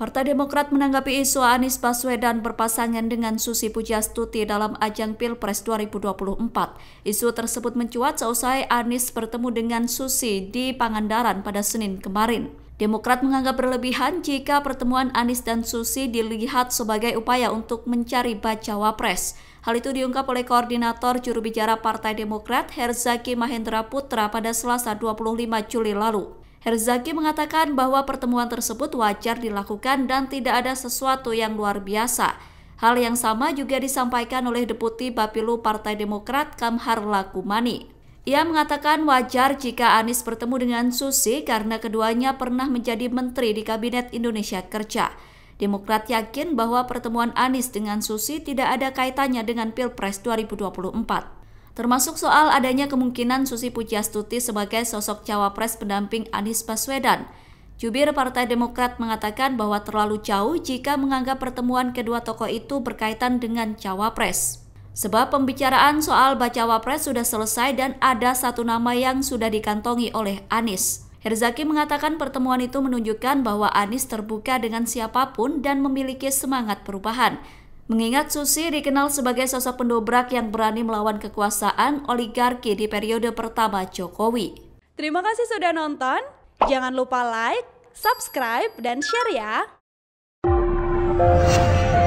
Partai Demokrat menanggapi isu Anies Baswedan berpasangan dengan Susi Pujastuti dalam ajang Pilpres 2024. Isu tersebut mencuat seusai Anies bertemu dengan Susi di Pangandaran pada Senin kemarin. Demokrat menganggap berlebihan jika pertemuan Anies dan Susi dilihat sebagai upaya untuk mencari baca wapres. Hal itu diungkap oleh koordinator juru bicara Partai Demokrat Herzaki Mahendra Putra pada Selasa 25 Juli lalu. Herzaki mengatakan bahwa pertemuan tersebut wajar dilakukan dan tidak ada sesuatu yang luar biasa. Hal yang sama juga disampaikan oleh Deputi Bapilu Partai Demokrat Kamhar Lakumani. Ia mengatakan wajar jika Anies bertemu dengan Susi karena keduanya pernah menjadi menteri di Kabinet Indonesia Kerja. Demokrat yakin bahwa pertemuan Anies dengan Susi tidak ada kaitannya dengan Pilpres 2024 termasuk soal adanya kemungkinan Susi Pujiastuti sebagai sosok cawapres pendamping Anies Baswedan. Jubir Partai Demokrat mengatakan bahwa terlalu jauh jika menganggap pertemuan kedua tokoh itu berkaitan dengan cawapres. Sebab pembicaraan soal bacawapres wapres sudah selesai dan ada satu nama yang sudah dikantongi oleh Anies. Herzaki mengatakan pertemuan itu menunjukkan bahwa Anies terbuka dengan siapapun dan memiliki semangat perubahan. Mengingat Susi dikenal sebagai sosok pendobrak yang berani melawan kekuasaan oligarki di periode pertama Jokowi. Terima kasih sudah nonton. Jangan lupa like, subscribe, dan share ya.